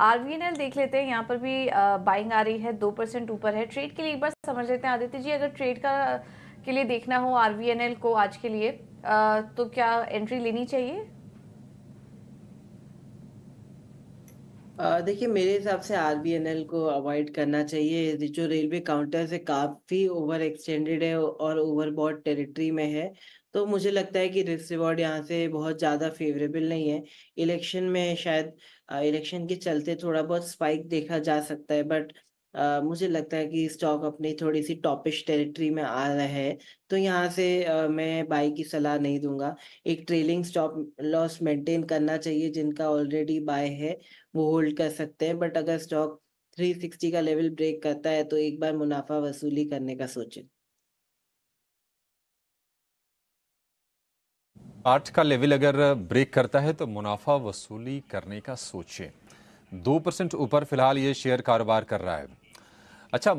are देख लेते हैं यहाँ पर भी बाइंग आ रही है दो परसेंट ऊपर है ट्रेड के लिए एक बार समझ लेते हैं आदित्य जी अगर ट्रेड का के लिए देखना हो आर को आज के लिए आ, तो क्या एंट्री लेनी चाहिए देखिए मेरे हिसाब से आरबीएनएल को अवॉइड करना चाहिए जो रेलवे काउंटर है काफ़ी ओवर एक्सटेंडेड है और ओवरबॉट टेरिटरी में है तो मुझे लगता है कि रिस्क रिवॉर्ड यहाँ से बहुत ज़्यादा फेवरेबल नहीं है इलेक्शन में शायद इलेक्शन के चलते थोड़ा बहुत स्पाइक देखा जा सकता है बट आ, मुझे लगता है कि स्टॉक अपनी थोड़ी सी टॉपिश टेरिटरी में आ रहा है तो यहाँ से आ, मैं बाई की सलाह नहीं दूंगा एक ट्रेलिंग स्टॉप लॉस मेंटेन करना चाहिए जिनका ऑलरेडी बाय है वो होल्ड कर सकते हैं बट अगर स्टॉक 360 का लेवल ब्रेक करता है तो एक बार मुनाफा वसूली करने का सोचें आठ का लेवल अगर ब्रेक करता है तो मुनाफा वसूली करने का सोचें दो परसेंट ऊपर फिलहाल ये शेयर कारोबार कर रहा है 아참